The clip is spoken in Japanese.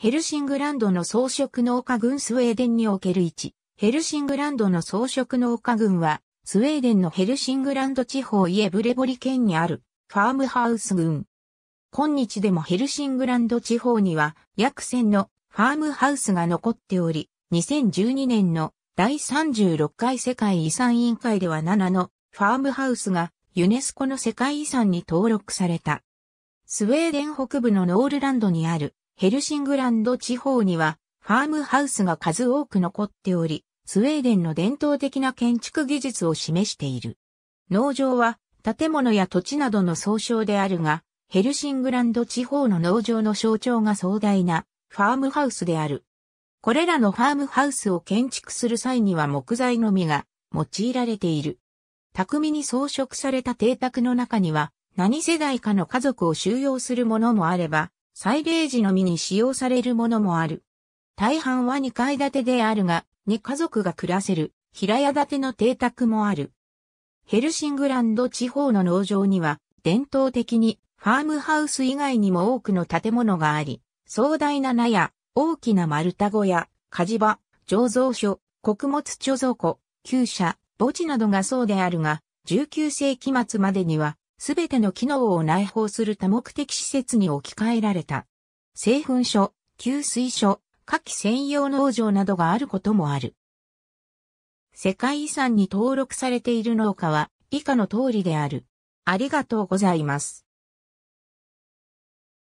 ヘルシングランドの装飾農家群スウェーデンにおける1、ヘルシングランドの装飾農家群は、スウェーデンのヘルシングランド地方イエブレボリ県にある、ファームハウス群。今日でもヘルシングランド地方には、約1000のファームハウスが残っており、2012年の第36回世界遺産委員会では7のファームハウスがユネスコの世界遺産に登録された。スウェーデン北部のノールランドにあるヘルシングランド地方にはファームハウスが数多く残っており、スウェーデンの伝統的な建築技術を示している。農場は建物や土地などの総称であるが、ヘルシングランド地方の農場の象徴が壮大なファームハウスである。これらのファームハウスを建築する際には木材のみが用いられている。巧みに装飾された邸宅の中には何世代かの家族を収容するものもあれば、祭礼時のみに使用されるものもある。大半は2階建てであるが、2家族が暮らせる平屋建ての邸宅もある。ヘルシングランド地方の農場には、伝統的にファームハウス以外にも多くの建物があり、壮大な納屋、大きな丸太小屋、火事場、醸造所、穀物貯蔵庫、旧舎、墓地などがそうであるが、19世紀末までにはすべての機能を内包する多目的施設に置き換えられた。製粉所、給水所、火器専用農場などがあることもある。世界遺産に登録されている農家は以下の通りである。ありがとうございます。